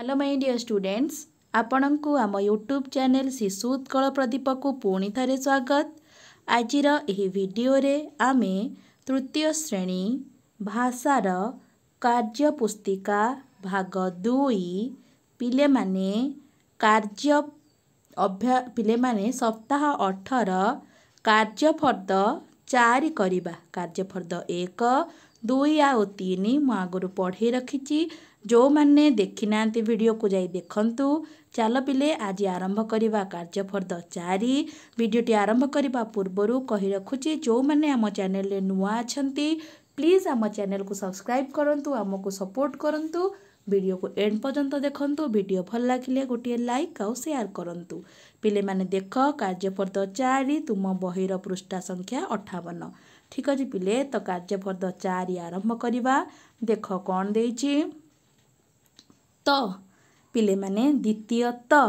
hello my dear students आपण्ड आम YouTube च्याने शिशुत्कल प्रदीपको पिथोर स्वागत आज एही यो भिडियो आमे तृतीय श्रेणी भाषार कार्यपुस्तिका भाग दुई पे पिले माने सप्ताह अठर कार्फर्द कार्यफर्द एक ଦୁଇ ଆଉ ତିନି ମୁଁ ଆଗରୁ ପଢ଼େଇ ରଖିଛି ଯେଉଁମାନେ ଦେଖିନାହାନ୍ତି ଭିଡ଼ିଓକୁ ଯାଇ ଦେଖନ୍ତୁ ଚାଲ ପିଲେ ଆଜି ଆରମ୍ଭ କରିବା କାର୍ଯ୍ୟ ଫର୍ଦ୍ଦ ଚାରି ଭିଡ଼ିଓଟି ଆରମ୍ଭ କରିବା ପୂର୍ବରୁ କହି ରଖୁଛି ଯେଉଁମାନେ ଆମ ଚ୍ୟାନେଲରେ ନୂଆ ଅଛନ୍ତି ପ୍ଲିଜ୍ ଆମ ଚ୍ୟାନେଲକୁ ସବସ୍କ୍ରାଇବ୍ କରନ୍ତୁ ଆମକୁ ସପୋର୍ଟ କରନ୍ତୁ ଭିଡ଼ିଓକୁ ଏଣ୍ଡ ପର୍ଯ୍ୟନ୍ତ ଦେଖନ୍ତୁ ଭିଡ଼ିଓ ଭଲ ଲାଗିଲେ ଗୋଟିଏ ଲାଇକ୍ ଆଉ ସେୟାର କରନ୍ତୁ ପିଲେମାନେ ଦେଖ କାର୍ଯ୍ୟପଦ ଚାରି ତୁମ ବହିର ପୃଷ୍ଠା ସଂଖ୍ୟା ଅଠାବନ ଠିକ ଅଛି ପିଲେ ତ କାର୍ଯ୍ୟପଦ ଚାରି ଆରମ୍ଭ କରିବା ଦେଖ କ'ଣ ଦେଇଛି ତ ପିଲେମାନେ ଦ୍ୱିତୀୟ ତ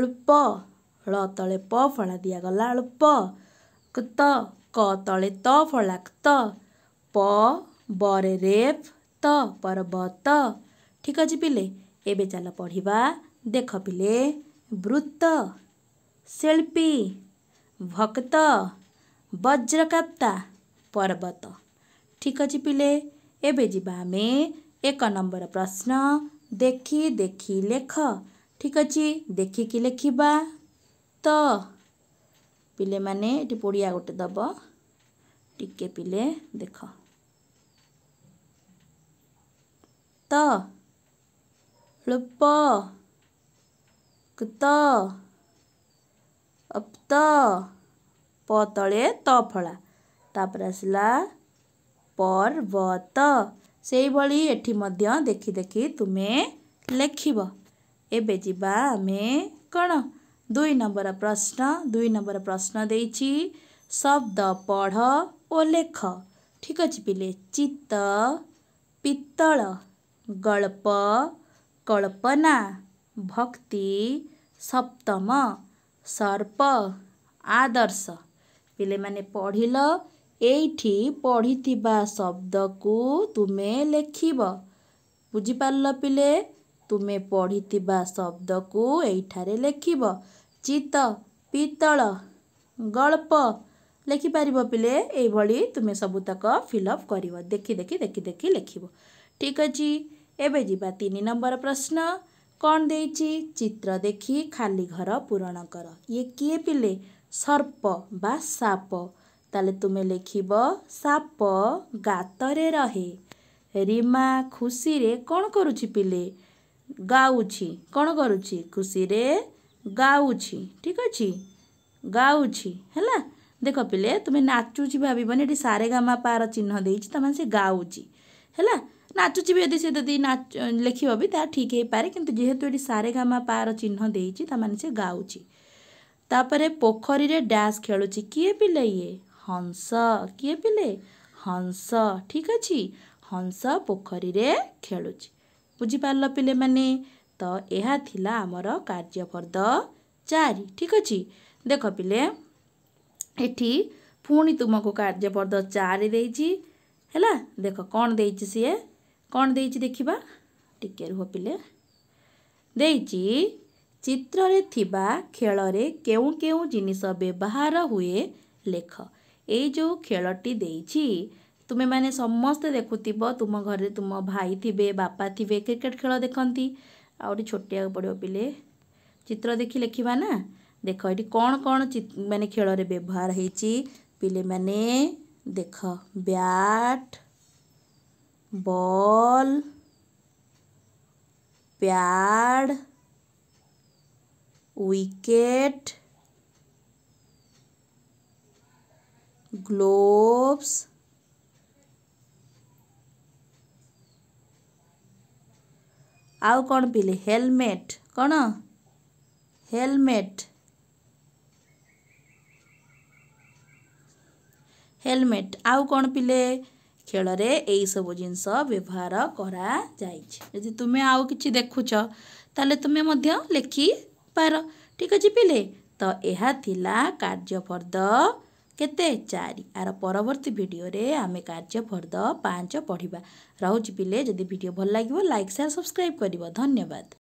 ଅଳ୍ପ ଳ ତଳେ ପ ଫଳା ଦିଆଗଲା ଅଳ୍ପ ତ କ ତଳେ ତ ଫଳାକ ତ ପ ବରେ ରେଫ ତ ପର୍ବତ ଠିକ ଅଛି ପିଲେ ଏବେ ଚାଲ ପଢ଼ିବା ଦେଖ ପିଲେ ବୃତ ଶିଳ୍ପୀ ଭକ୍ତ ବଜ୍ରକାପ୍ତା पर्वत ठीक अच्छे पिले एवं आम एक नंबर प्रश्न देखी देखी लेख ठीक अच्छे देखिक लेखा तो पिले माने पे पड़िया गोटे दब टे पिले देख त कत अप्त पतले तफला तो तापर आसला पर्वत से देखि देखि तुम्हें लेखिब एमें जामें कण दुई नंबर प्रश्न दुई नंबर प्रश्न दे शब्द पढ़ और लेख ठीक अच्छे पिले चित्त पित्त गल्प कल्पना भक्ति सप्तम सर्प आदर्श पे मैंने पढ़ल पढ़ी शब्द को तुम्हें लेख बुझिपाल पे तुम्हें पढ़ी शब्द को ये लेख चित्त पीतल गल्प लेखिपार पे यही तुम्हें सबूतक फिलअप कर देखि देखि देखि देखि लेख ठीक अच्छे एवं जीवा तीन नंबर प्रश्न कौन दे चित्र देखी खाली घर पूरण कर ये किए पिले सर्प बा साप ତାହେଲେ ତୁମେ ଲେଖିବ ସାପ ଗାତରେ ରହେ ରିମା ଖୁସିରେ କ'ଣ କରୁଛି ପିଲେ ଗାଉଛି କ'ଣ କରୁଛି ଖୁସିରେ ଗାଉଛି ଠିକ୍ ଅଛି ଗାଉଛି ହେଲା ଦେଖ ପିଲେ ତୁମେ ନାଚୁଛି ଭାବିବନି ଏଠି ସାରେ ଗାମା ପାର ଚିହ୍ନ ଦେଇଛି ତା'ମାନେ ସେ ଗାଉଛି ହେଲା ନାଚୁଛି ବି ଯଦି ସେ ଯଦି ନାଚ ଲେଖିବ ବି ତାହା ଠିକ୍ ହେଇପାରେ କିନ୍ତୁ ଯେହେତୁ ଏଠି ସାରେ ଗାମା ପାର ଚିହ୍ନ ଦେଇଛି ତା'ମାନେ ସେ ଗାଉଛି ତାପରେ ପୋଖରୀରେ ଡ୍ୟାସ୍ ଖେଳୁଛି କିଏ ପିଲେ ଇଏ ହଂସ କିଏ ପିଲେ ହଂସ ଠିକ ଅଛି ହଂସ ପୋଖରୀରେ ଖେଳୁଛି ବୁଝିପାରିଲ ପିଲେମାନେ ତ ଏହା ଥିଲା ଆମର କାର୍ଯ୍ୟପର୍ଦ ଚାରି ଠିକ ଅଛି ଦେଖ ପିଲେ ଏଠି ପୁଣି ତୁମକୁ କାର୍ଯ୍ୟପର୍ଦ ଚାରି ଦେଇଛି ହେଲା ଦେଖ କ'ଣ ଦେଇଛି ସିଏ କ'ଣ ଦେଇଛି ଦେଖିବା ଟିକେ ରୁହ ପିଲେ ଦେଇଛି ଚିତ୍ରରେ ଥିବା ଖେଳରେ କେଉଁ କେଉଁ ଜିନିଷ ବ୍ୟବହାର ହୁଏ ଲେଖ ଏଇ ଯେଉଁ ଖେଳଟି ଦେଇଛି ତୁମେମାନେ ସମସ୍ତେ ଦେଖୁଥିବ ତୁମ ଘରେ ତୁମ ଭାଇ ଥିବେ ବାପା ଥିବେ କ୍ରିକେଟ୍ ଖେଳ ଦେଖନ୍ତି ଆଉ ଗୋଟେ ଛୋଟିଆକୁ ପଡ଼ିବ ପିଲେ ଚିତ୍ର ଦେଖି ଲେଖିବା ନା ଦେଖ ଏଠି କ'ଣ କ'ଣ ମାନେ ଖେଳରେ ବ୍ୟବହାର ହେଇଛି ପିଲେମାନେ ଦେଖ bat ball pad wicket gloves आउ कौन पीले हेलमेट कौन हेलमेट हेलमेट आउ कौन पीले ଖେଳରେ ଏଇସବୁ ଜିନିଷ ବ୍ୟବହାର କରାଯାଇଛି ଯଦି ତୁମେ ଆଉ କିଛି ଦେଖୁଛ ତାହେଲେ ତୁମେ ମଧ୍ୟ ଲେଖିପାର ଠିକ୍ ଅଛି ପିଲେ ତ ଏହା ଥିଲା କାର୍ଯ୍ୟ ଫର୍ଦ୍ଦ କେତେ ଚାରି ଆର ପରବର୍ତ୍ତୀ ଭିଡ଼ିଓରେ ଆମେ କାର୍ଯ୍ୟ ଫର୍ଦ୍ଦ ପାଞ୍ଚ ପଢ଼ିବା ରହୁଛି ପିଲେ ଯଦି ଭିଡ଼ିଓ ଭଲ ଲାଗିବ ଲାଇକ୍ ସେୟାର ସବସ୍କ୍ରାଇବ୍ କରିବ ଧନ୍ୟବାଦ